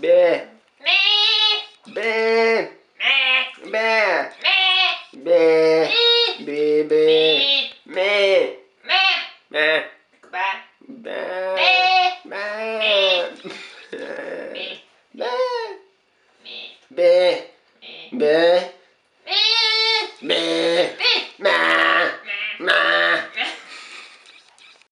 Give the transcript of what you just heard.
Bé. Bé. Bé. Bé. Bé. Bé. Bé. Bé. Bé. Goodbye. Bé. Bé. Bé. Bé. Bé. Bé. Bé.